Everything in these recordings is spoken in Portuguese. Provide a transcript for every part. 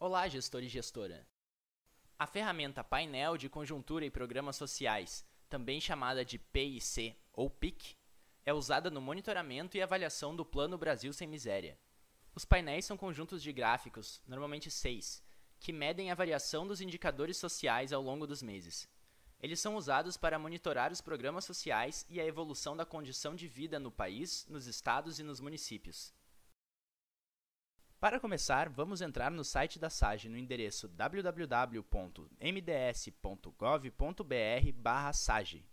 Olá, gestor e gestora. A ferramenta Painel de Conjuntura e Programas Sociais, também chamada de PIC ou PIC, é usada no monitoramento e avaliação do Plano Brasil Sem Miséria. Os painéis são conjuntos de gráficos, normalmente seis, que medem a variação dos indicadores sociais ao longo dos meses. Eles são usados para monitorar os programas sociais e a evolução da condição de vida no país, nos estados e nos municípios. Para começar, vamos entrar no site da SAGE no endereço www.mds.gov.br/sage.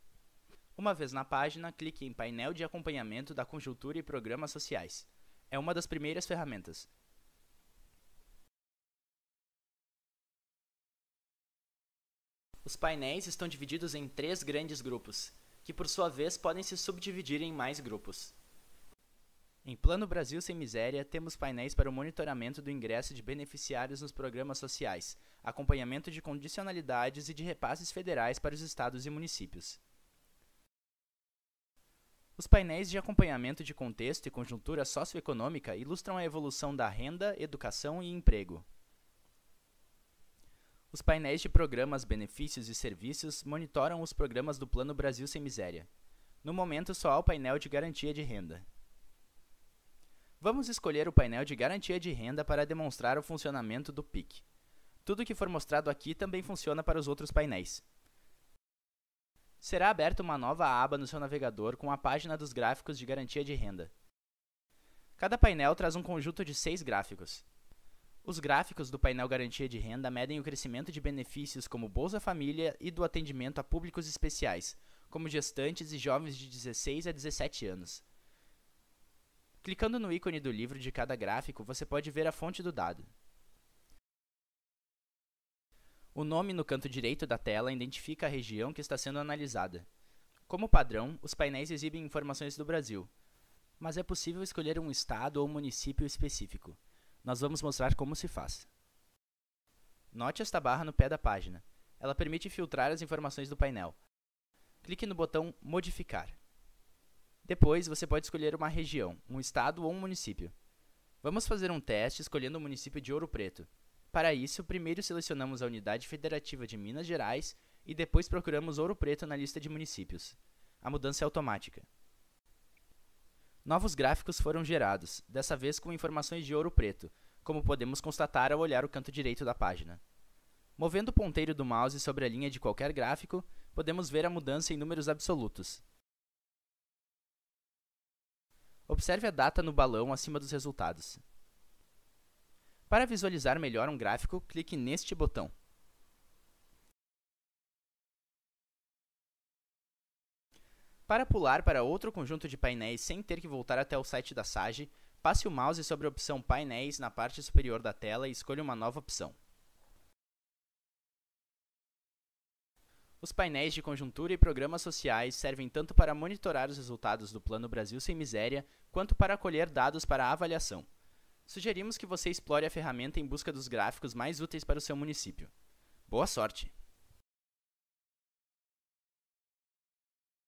Uma vez na página, clique em Painel de acompanhamento da conjuntura e programas sociais. É uma das primeiras ferramentas. Os painéis estão divididos em três grandes grupos, que por sua vez podem se subdividir em mais grupos. Em Plano Brasil Sem Miséria, temos painéis para o monitoramento do ingresso de beneficiários nos programas sociais, acompanhamento de condicionalidades e de repasses federais para os estados e municípios. Os painéis de acompanhamento de contexto e conjuntura socioeconômica ilustram a evolução da renda, educação e emprego. Os painéis de programas, benefícios e serviços monitoram os programas do Plano Brasil Sem Miséria. No momento, só há o painel de garantia de renda. Vamos escolher o painel de garantia de renda para demonstrar o funcionamento do PIC. Tudo que for mostrado aqui também funciona para os outros painéis. Será aberta uma nova aba no seu navegador com a página dos gráficos de garantia de renda. Cada painel traz um conjunto de seis gráficos. Os gráficos do painel Garantia de Renda medem o crescimento de benefícios como Bolsa Família e do atendimento a públicos especiais, como gestantes e jovens de 16 a 17 anos. Clicando no ícone do livro de cada gráfico, você pode ver a fonte do dado. O nome no canto direito da tela identifica a região que está sendo analisada. Como padrão, os painéis exibem informações do Brasil, mas é possível escolher um estado ou município específico. Nós vamos mostrar como se faz. Note esta barra no pé da página. Ela permite filtrar as informações do painel. Clique no botão Modificar. Depois, você pode escolher uma região, um estado ou um município. Vamos fazer um teste escolhendo o município de Ouro Preto. Para isso, primeiro selecionamos a unidade federativa de Minas Gerais e depois procuramos Ouro Preto na lista de municípios. A mudança é automática. Novos gráficos foram gerados, dessa vez com informações de Ouro Preto, como podemos constatar ao olhar o canto direito da página. Movendo o ponteiro do mouse sobre a linha de qualquer gráfico, podemos ver a mudança em números absolutos, Observe a data no balão acima dos resultados. Para visualizar melhor um gráfico, clique neste botão. Para pular para outro conjunto de painéis sem ter que voltar até o site da Sage, passe o mouse sobre a opção Painéis na parte superior da tela e escolha uma nova opção. Os painéis de conjuntura e programas sociais servem tanto para monitorar os resultados do Plano Brasil Sem Miséria, quanto para colher dados para avaliação. Sugerimos que você explore a ferramenta em busca dos gráficos mais úteis para o seu município. Boa sorte!